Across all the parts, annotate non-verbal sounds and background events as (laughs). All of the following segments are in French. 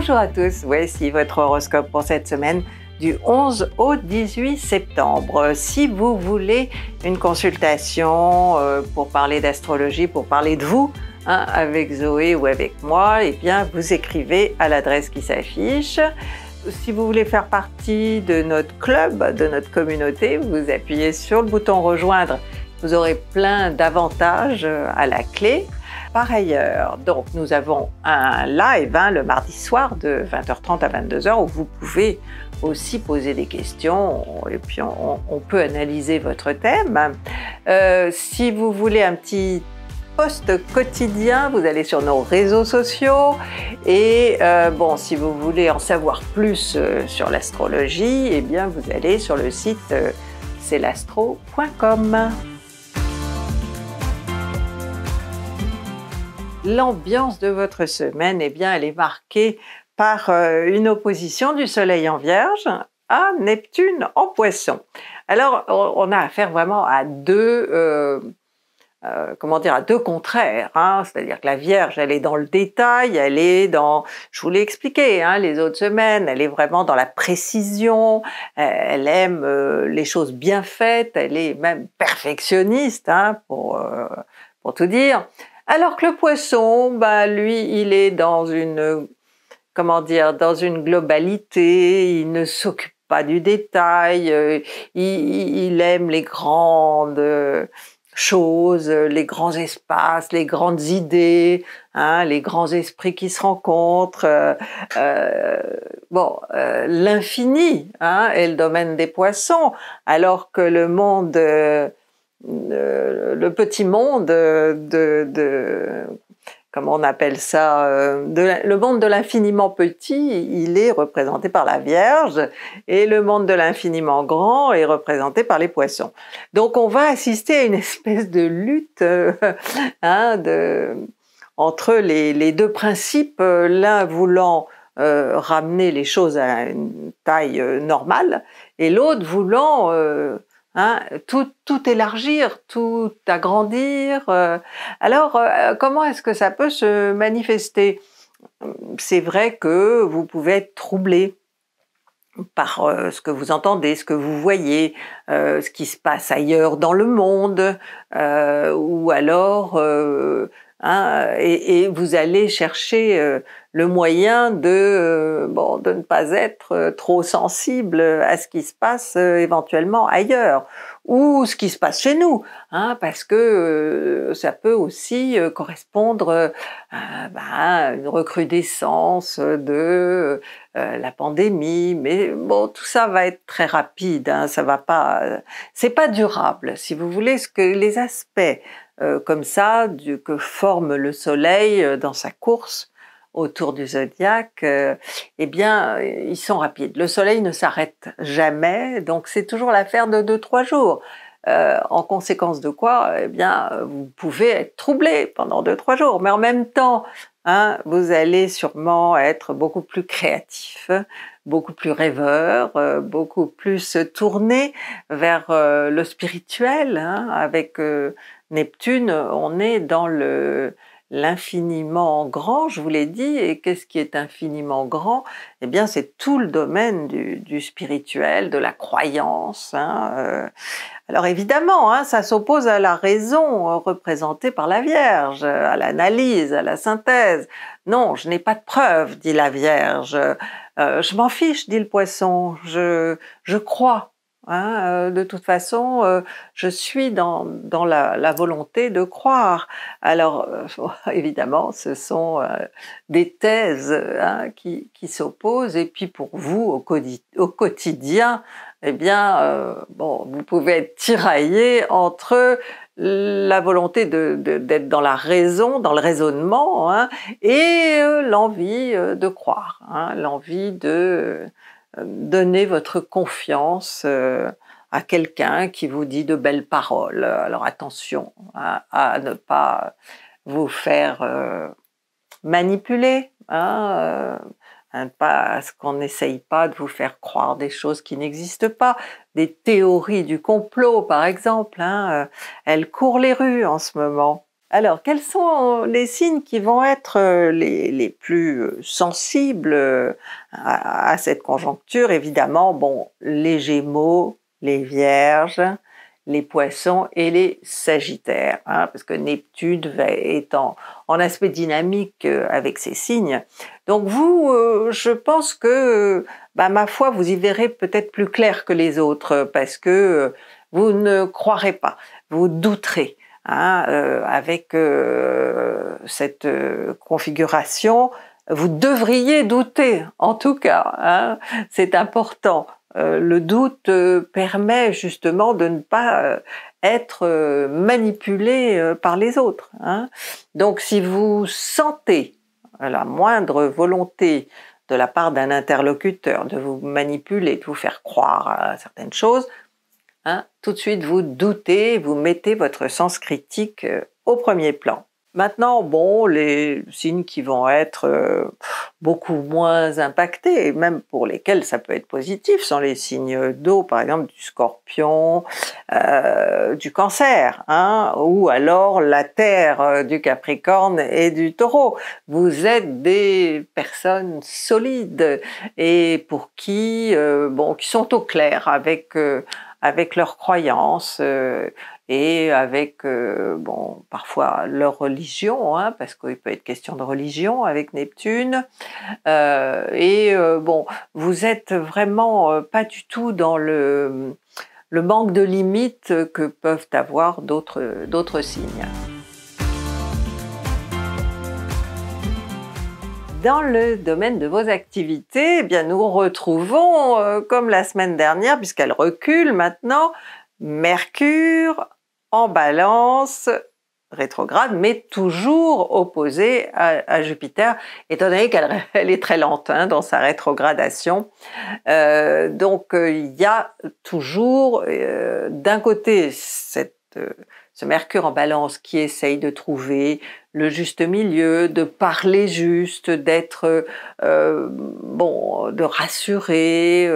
Bonjour à tous, voici votre horoscope pour cette semaine du 11 au 18 septembre. Si vous voulez une consultation euh, pour parler d'astrologie, pour parler de vous, hein, avec Zoé ou avec moi, eh bien vous écrivez à l'adresse qui s'affiche. Si vous voulez faire partie de notre club, de notre communauté, vous appuyez sur le bouton rejoindre. Vous aurez plein d'avantages euh, à la clé. Par ailleurs, donc nous avons un live hein, le mardi soir de 20h30 à 22h où vous pouvez aussi poser des questions et puis on, peut analyser votre thème. Euh, si vous voulez un petit post quotidien, vous allez sur nos réseaux sociaux et euh, bon, si vous voulez en savoir plus euh, sur l'astrologie, eh bien vous allez sur le site c'est l'ambiance de votre semaine, eh bien, elle est marquée par euh, une opposition du Soleil en Vierge à Neptune en Poisson. Alors, on a affaire vraiment à deux, euh, euh, comment dire, à deux contraires. Hein. C'est-à-dire que la Vierge, elle est dans le détail, elle est dans, je vous l'ai expliqué, hein, les autres semaines, elle est vraiment dans la précision, euh, elle aime les choses bien faites, elle est même perfectionniste, hein, pour pour tout dire. Alors que le poisson, bah, lui, il est dans une, comment dire, dans une globalité, il ne s'occupe pas du détail, euh, il, aime les grandes euh, choses, les grands espaces, les grandes idées, hein, les grands esprits qui se rencontrent, euh, bon, l'infini hein, est le domaine des poissons, alors que le monde le petit monde de, de comment on appelle ça, euh, le monde de l'infiniment petit, il est représenté par la Vierge, et le monde de l'infiniment grand est représenté par les poissons. Donc on va assister à une espèce de lutte euh, (laughs) hein, de, entre les, deux principes, l'un voulant euh, ramener les choses à une taille normale, et l'autre voulant Hein, tout, élargir, tout agrandir. Euh, alors, euh, comment est-ce que ça peut se manifester C'est vrai que vous pouvez être troublé par euh, ce que vous entendez, ce que vous voyez, ce qui se passe ailleurs dans le monde, ou alors Hein, et, vous allez chercher euh, le moyen de, euh, bon, de ne pas être euh, trop sensible à ce qui se passe éventuellement ailleurs ou ce qui se passe chez nous, hein, parce que ça peut aussi correspondre bah, à une recrudescence de la pandémie. Mais bon, tout ça va être très rapide, hein, ça va pas, c'est pas durable. Si vous voulez, ce que les aspects euh, comme ça du, que forme le soleil euh, dans sa course autour du zodiaque, euh, eh bien, ils sont rapides. Le soleil ne s'arrête jamais, donc c'est toujours l'affaire de deux, trois jours. en conséquence de quoi, eh bien, vous pouvez être troublé pendant deux, trois jours, mais en même temps, hein, vous allez sûrement être beaucoup plus créatif, beaucoup plus rêveur, beaucoup plus tourné vers le spirituel, hein, avec Neptune, euh, on est dans le l'infiniment grand, je vous l'ai dit, et qu'est-ce qui est infiniment grand Eh bien, c'est tout le domaine du, spirituel, de la croyance. Hein, euh. Alors évidemment, hein, ça s'oppose à la raison euh, représentée par la Vierge, à l'analyse, à la synthèse. Non, je n'ai pas de preuves », dit la Vierge. je m'en fiche, dit le poisson. Je, je crois. Hein, euh, de toute façon, euh, je suis dans, la, volonté de croire. Alors, euh, (laughs) évidemment, ce sont des thèses hein, qui, s'opposent. Et puis, pour vous, au, quotidien, eh bien, bon, vous pouvez être tiraillé entre la volonté d'être dans la raison, dans le raisonnement, hein, et l'envie de croire, l'envie de euh, donner votre confiance euh, à quelqu'un qui vous dit de belles paroles. Alors attention hein, à ne pas vous faire euh, manipuler, hein, pas à ce qu'on n'essaye pas de vous faire croire des choses qui n'existent pas. Des théories du complot, par exemple, hein, elles courent les rues en ce moment. Alors, quels sont euh, les signes qui vont être euh, les, plus euh, sensibles à, cette conjoncture Évidemment, bon, les Gémeaux, les Vierges, les Poissons et les Sagittaires, hein, parce que Neptune est en, aspect dynamique avec ces signes. Donc vous, je pense que, bah, ma foi, vous y verrez peut-être plus clair que les autres, parce que vous ne croirez pas, vous douterez, Hein, euh, avec euh, cette euh, configuration, vous devriez douter, en tout cas, hein, c'est important. le doute permet justement de ne pas être manipulé par les autres. Hein. Donc si vous sentez la moindre volonté de la part d'un interlocuteur de vous manipuler, de vous faire croire à certaines choses, Hein, tout de suite, vous doutez, vous mettez votre sens critique euh, au premier plan. Maintenant, bon, les signes qui vont être euh, beaucoup moins impactés, et même pour lesquels ça peut être positif, sont les signes d'eau, par exemple du scorpion, euh, du cancer, hein, ou alors la terre euh, du capricorne et du taureau. Vous êtes des personnes solides et pour qui, bon, qui sont au clair avec avec leurs croyances, et avec, euh, bon, parfois leur religion, hein, parce qu'il peut être question de religion avec Neptune. Euh, et euh, bon, vous êtes vraiment pas du tout dans le, le manque de limites que peuvent avoir d'autres signes. dans le domaine de vos activités, eh bien nous retrouvons, comme la semaine dernière, puisqu'elle recule maintenant, Mercure en balance rétrograde, mais toujours opposée à, Jupiter, étant donné qu'elle (laughs) est très lente hein, dans sa rétrogradation. Euh, donc euh, il y a toujours euh, d'un côté cette, ce Mercure en balance qui essaye de trouver le juste milieu, de parler juste, d'être bon, de rassurer,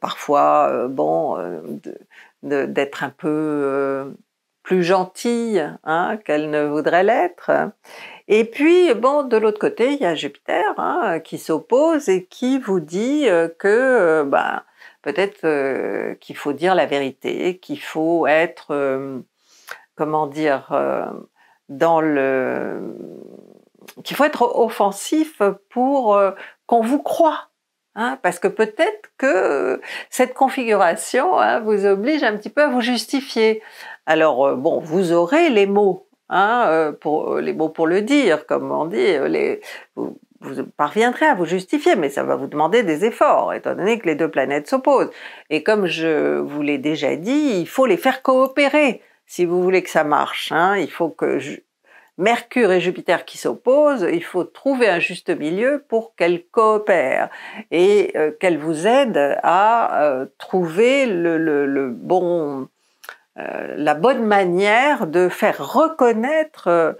parfois bon. De, d'être un peu euh, plus gentille hein, qu'elle ne voudrait l'être. Et puis, bon, de l'autre côté, il y a Jupiter hein, qui s'oppose et qui vous dit euh, que euh, ben, peut-être qu'il faut dire la vérité, qu'il faut être, comment dire, dans le... qu'il faut être offensif pour qu'on vous croie. Hein, parce que peut-être que cette configuration hein, vous oblige un petit peu à vous justifier. Alors, euh, bon, vous aurez les mots, hein, euh, pour, euh, les mots pour le dire, comme on dit, les, vous, parviendrez à vous justifier, mais ça va vous demander des efforts, étant donné que les deux planètes s'opposent. Et comme je vous l'ai déjà dit, il faut les faire coopérer si vous voulez que ça marche. Hein. Il faut que Mercure et Jupiter qui s'opposent, il faut trouver un juste milieu pour qu'elle coopère et qu'elle euh, qu'elles vous aide à euh, trouver le, bon, euh, la bonne manière de faire reconnaître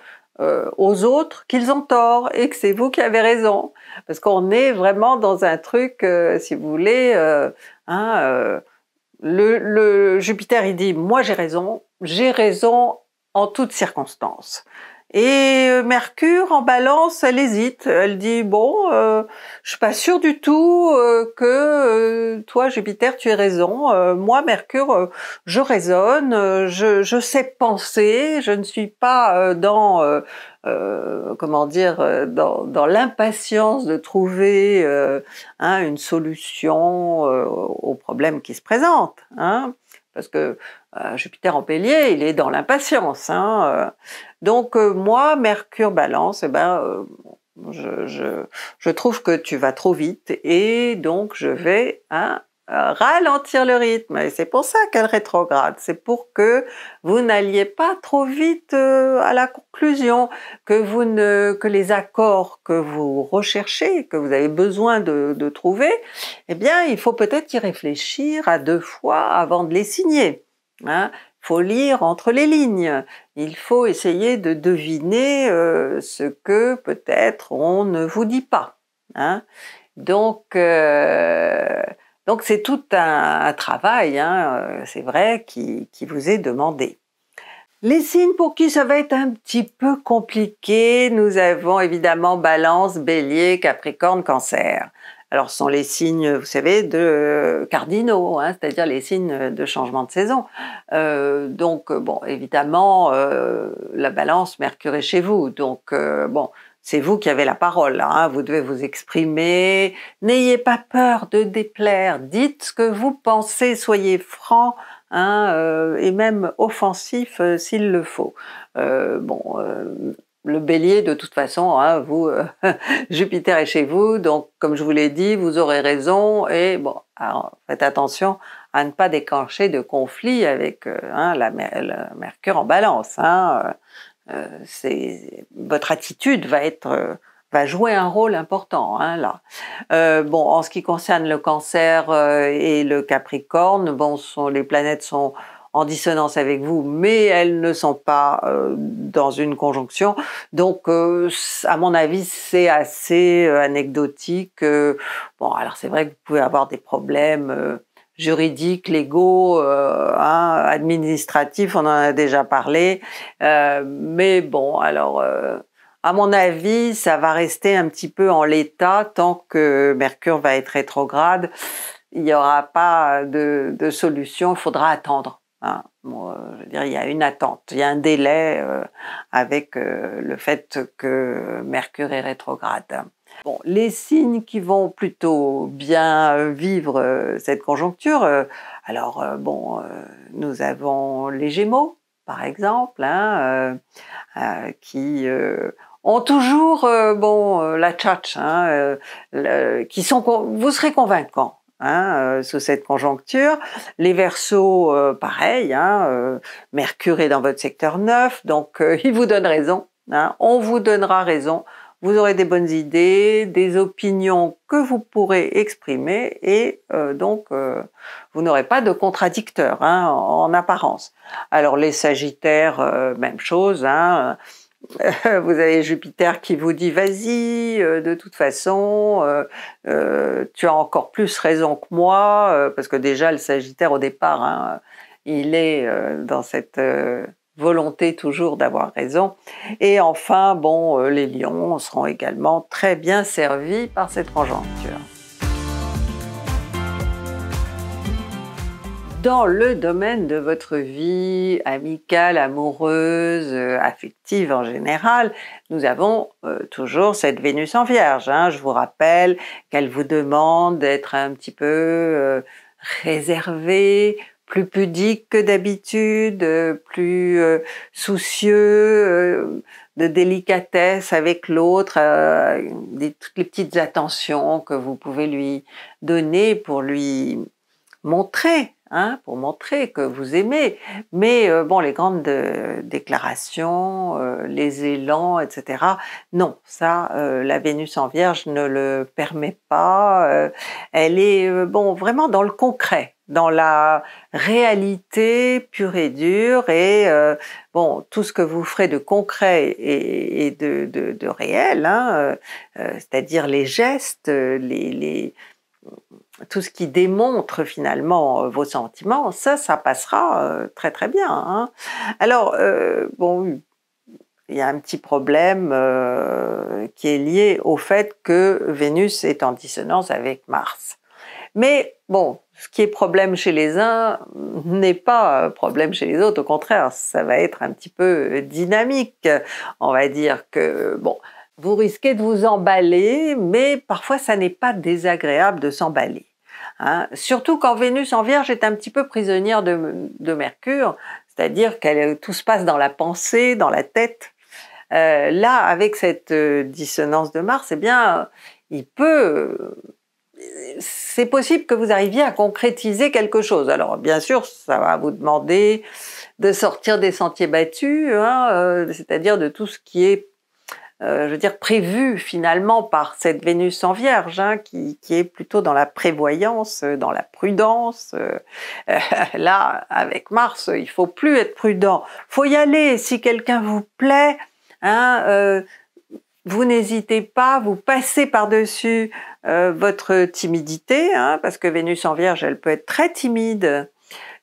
aux autres qu'ils ont tort et que c'est vous qui avez raison. Parce qu'on est vraiment dans un truc, si vous voulez, hein, le Jupiter, il dit, moi j'ai raison, j'ai raison en toutes circonstances. Et euh, Mercure en balance, elle hésite. Elle dit bon, euh, je suis pas sûre du tout euh, que toi Jupiter, tu aies raison. moi Mercure, je raisonne, je, sais penser, je ne suis pas dans comment dire dans, l'impatience de trouver hein, une solution aux problème qui se présente. Hein parce que euh, Jupiter en Bélier, il est dans l'impatience. Hein, euh. donc euh, moi, Mercure Balance, eh ben je, trouve que tu vas trop vite et donc je vais hein, euh, ralentir le rythme. Et c'est pour ça qu'elle rétrograde. C'est pour que vous n'alliez pas trop vite euh, à la conclusion, que vous ne, que les accords que vous recherchez, que vous avez besoin de, trouver, eh bien, il faut peut-être y réfléchir à deux fois avant de les signer. Hein faut lire entre les lignes. Il faut essayer de deviner euh, ce que peut-être on ne vous dit pas. Hein. Donc, donc c'est tout un, travail, hein, euh, c'est vrai, qui, vous est demandé. Les signes pour qui ça va être un petit peu compliqué, nous avons évidemment balance, bélier, capricorne, cancer. Alors ce sont les signes, vous savez, de cardinaux, hein, c'est-à-dire les signes de changement de saison. Euh, donc bon, évidemment, euh, la balance, Mercure est chez vous, donc bon, c'est vous qui avez la parole, hein. vous devez vous exprimer, n'ayez pas peur de déplaire, dites ce que vous pensez, soyez franc hein, euh, et même offensif euh, s'il le faut. Euh, bon, le bélier, de toute façon, hein, vous, (laughs) Jupiter est chez vous, donc comme je vous l'ai dit, vous aurez raison et bon, faites attention à ne pas déclencher de conflits avec hein, la, Mercure en balance. Hein, euh, votre attitude va être euh, va jouer un rôle important hein, là. Euh, bon, en ce qui concerne le Cancer et le Capricorne, bon, les planètes sont en dissonance avec vous, mais elles ne sont pas dans une conjonction. Donc, à mon avis, c'est assez anecdotique. bon, alors c'est vrai que vous pouvez avoir des problèmes juridiques, légaux, euh, hein, administratifs, on en a déjà parlé. Euh, mais bon, alors, euh, à mon avis, ça va rester un petit peu en l'état tant que Mercure va être rétrograde. Il n'y aura pas de, de solution, il faudra attendre. Ah, euh, je veux dire, il y a une attente, il y a un délai euh, avec euh, le fait que Mercure est rétrograde. Bon, les signes qui vont plutôt bien vivre cette conjoncture, alors bon, nous avons les Gémeaux, par exemple, hein, qui ont toujours bon la tchatch, hein, qui sont vous serez convaincants Hein, euh, sous cette conjoncture. Les versos, euh, pareil, hein, euh, Mercure est dans votre secteur 9, donc (laughs) il vous donne raison, hein. on vous donnera raison, vous aurez des bonnes idées, des opinions que vous pourrez exprimer et donc vous n'aurez pas de contradicteurs en, apparence. Alors les Sagittaires, même chose, (laughs) vous avez Jupiter qui vous dit vas-y, euh, de toute façon, euh, euh, tu as encore plus raison que moi, parce que déjà le Sagittaire au départ, hein, il est dans cette volonté toujours d'avoir raison. Et enfin, bon, les lions seront également très bien servis par cette conjoncture. dans le domaine de votre vie amicale, amoureuse, euh, affective en général, nous avons euh, toujours cette Vénus en vierge. Hein. Je vous rappelle qu'elle vous demande d'être un petit peu euh, réservé, plus pudique que d'habitude, plus soucieux de délicatesse avec l'autre, des les petites attentions que vous pouvez lui donner pour lui montrer Hein, pour montrer que vous aimez. Mais euh, bon, les grandes euh, déclarations, euh, les élans, etc. Non, ça, la Vénus en Vierge ne le permet pas. elle est bon vraiment dans le concret, dans la réalité pure et dure. Et bon, tout ce que vous ferez de concret et, de, réel, hein, c'est-à-dire les gestes, les tout ce qui démontre finalement euh, vos sentiments, ça, ça passera euh, très très bien. Hein. Alors, euh, bon, il y a un petit problème qui est lié au fait que Vénus est en dissonance avec Mars. Mais bon, ce qui est problème chez les uns n'est pas problème chez les autres, au contraire, ça va être un petit peu dynamique. On va dire que, bon, vous risquez de vous emballer, mais parfois ça n'est pas désagréable de s'emballer. Hein. Surtout quand Vénus en Vierge est un petit peu prisonnière de, Mercure, c'est-à-dire que euh, tout se passe dans la pensée, dans la tête. Euh, là, avec cette euh, dissonance de Mars, eh bien, il peut c'est possible que vous arriviez à concrétiser quelque chose. Alors bien sûr, ça va vous demander de sortir des sentiers battus, hein, c'est-à-dire de tout ce qui est euh, je veux dire, prévu finalement par cette Vénus en Vierge, hein, qui, qui, est plutôt dans la prévoyance, euh, dans la prudence. Euh, (laughs) là, avec Mars, il faut plus être prudent. faut y aller. Si quelqu'un vous plaît, hein, vous n'hésitez pas, vous passez par-dessus votre timidité, hein, parce que Vénus en Vierge, elle peut être très timide,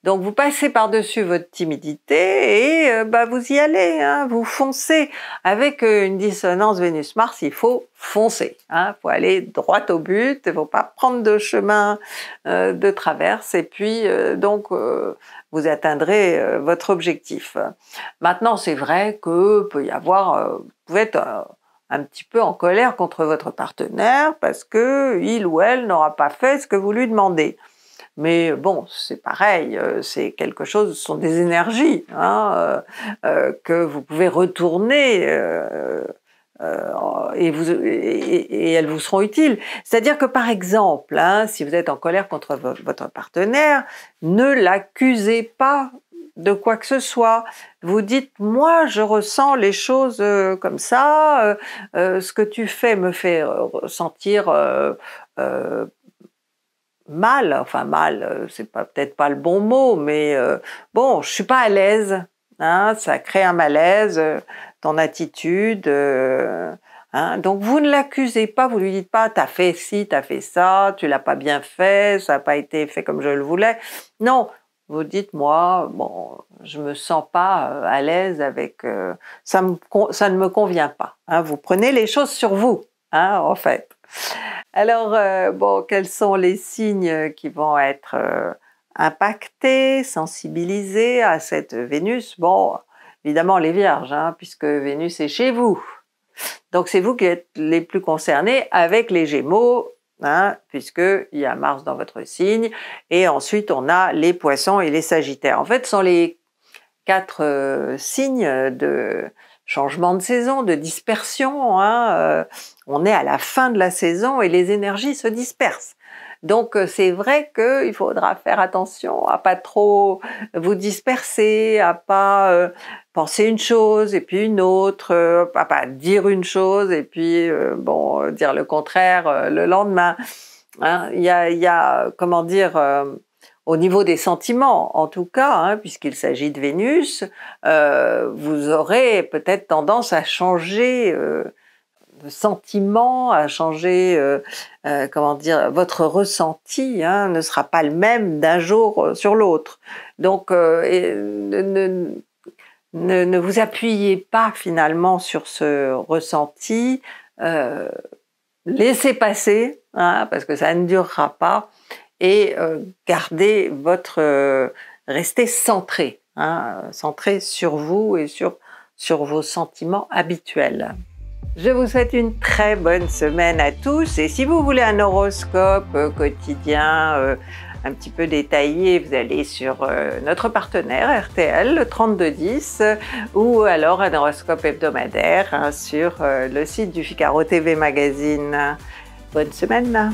donc vous passez par-dessus votre timidité et euh, bah, vous y allez, hein. vous foncez. Avec euh, une dissonance Vénus-Mars, il faut foncer. Il hein. faut aller droit au but, il ne faut pas prendre de chemin euh, de traverse et puis donc vous atteindrez votre objectif. Maintenant, c'est vrai que peut y avoir, vous pouvez être un petit peu en colère contre votre partenaire parce que il ou elle n'aura pas fait ce que vous lui demandez. Mais bon, c'est pareil, euh, c'est quelque chose, ce sont des énergies hein, euh, euh, que vous pouvez retourner. et, elles vous seront utiles. C'est-à-dire que par exemple, hein, si vous êtes en colère contre votre partenaire, ne l'accusez pas de quoi que ce soit. Vous dites, moi, je ressens les choses comme ça, ce que tu fais me fait ressentir mal, enfin mal, euh, c'est peut-être pas le bon mot, mais euh, bon, je suis pas à l'aise. Hein, ça crée un malaise, ton euh, attitude. hein, donc vous ne l'accusez pas, vous lui dites pas t'as fait ci, t'as fait ça, tu l'as pas bien fait, ça n'a pas été fait comme je le voulais. Non, vous dites moi bon, je me sens pas à l'aise avec ça, ça ne me convient pas. Hein, vous prenez les choses sur vous, hein, en fait. Alors, euh, bon, quels sont les signes euh, qui vont être euh, impactés, sensibilisés à cette Vénus Bon, évidemment les Vierges, hein, puisque Vénus est chez vous. Donc c'est vous qui êtes les plus concernés avec les Gémeaux, hein, puisqu'il y a Mars dans votre signe, et ensuite on a les Poissons et les Sagittaires. En fait, ce sont les quatre signes de, changement de saison, de dispersion. Hein, euh, on est à la fin de la saison et les énergies se dispersent. Donc euh, c'est vrai qu'il faudra faire attention à pas trop vous disperser, à pas euh, penser une chose et puis une autre, à pas dire une chose et puis bon dire le contraire le lendemain. Hein, il y, a, comment dire au niveau des sentiments, en tout cas, hein, puisqu'il s'agit de Vénus, euh, vous aurez peut-être tendance à changer euh, de sentiment, à changer, euh, comment dire, votre ressenti hein, ne sera pas le même d'un jour sur l'autre. Donc, ne, vous appuyez pas finalement sur ce ressenti, laissez passer, hein, parce que ça ne durera pas et euh, garder votre... Euh, restez centré, hein, centré sur vous et sur, sur vos sentiments habituels. Je vous souhaite une très bonne semaine à tous et si vous voulez un horoscope euh, quotidien un petit peu détaillé, vous allez sur notre partenaire RTL, le 3210, ou alors un horoscope hebdomadaire hein, sur le site du Figaro TV Magazine. Bonne semaine